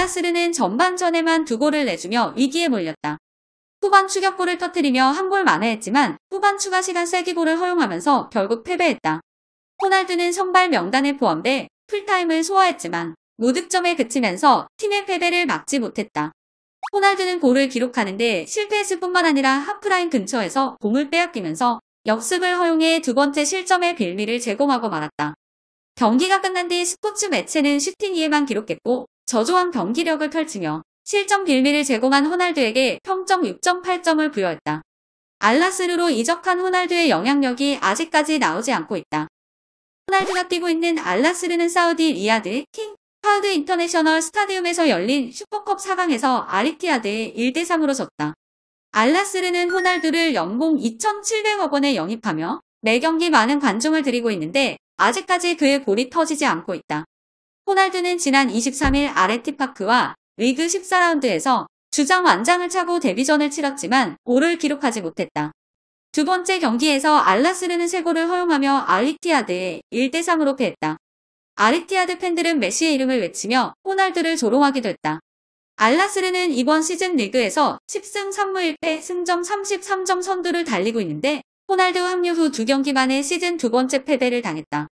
알라스르는 전반전에만 두 골을 내주며 위기에 몰렸다. 후반 추격골을 터뜨리며 한 골 만회했지만 후반 추가 시간 세기골을 허용하면서 결국 패배했다. 호날두는 선발 명단에 포함돼 풀타임을 소화했지만 무득점에 그치면서 팀의 패배를 막지 못했다. 호날두는 골을 기록하는데 실패했을 뿐만 아니라 하프라인 근처에서 공을 빼앗기면서 역습을 허용해 두 번째 실점의 빌미를 제공하고 말았다. 경기가 끝난 뒤 스포츠 매체는 슈팅이에만 기록했고 저조한 경기력을 펼치며 실점 빌미를 제공한 호날두에게 평점 6.8점을 부여했다. 알라스르로 이적한 호날두의 영향력이 아직까지 나오지 않고 있다. 호날두가 뛰고 있는 알라스르는 사우디 리아드 킹 파우드 인터내셔널 스타디움에서 열린 슈퍼컵 4강에서 아리티아드에 1대3으로 졌다. 알라스르는 호날두를 연봉 2,700억 원에 영입하며 매 경기 많은 관중을 드리고 있는데 아직까지 그의 골이 터지지 않고 있다. 호날두는 지난 23일 아레티파크와 리그 14라운드에서 주장 완장을 차고 데뷔전을 치렀지만 5를 기록하지 못했다. 두 번째 경기에서 알라스르는 세 골을 허용하며 아리티아드에 1대3으로 패했다. 아리티아드 팬들은 메시의 이름을 외치며 호날두를 조롱하기도 했다. 알라스르는 이번 시즌 리그에서 10승 3무 1패 승점 33점 선두를 달리고 있는데 호날두 합류 후 두 경기 만에 시즌 두 번째 패배를 당했다.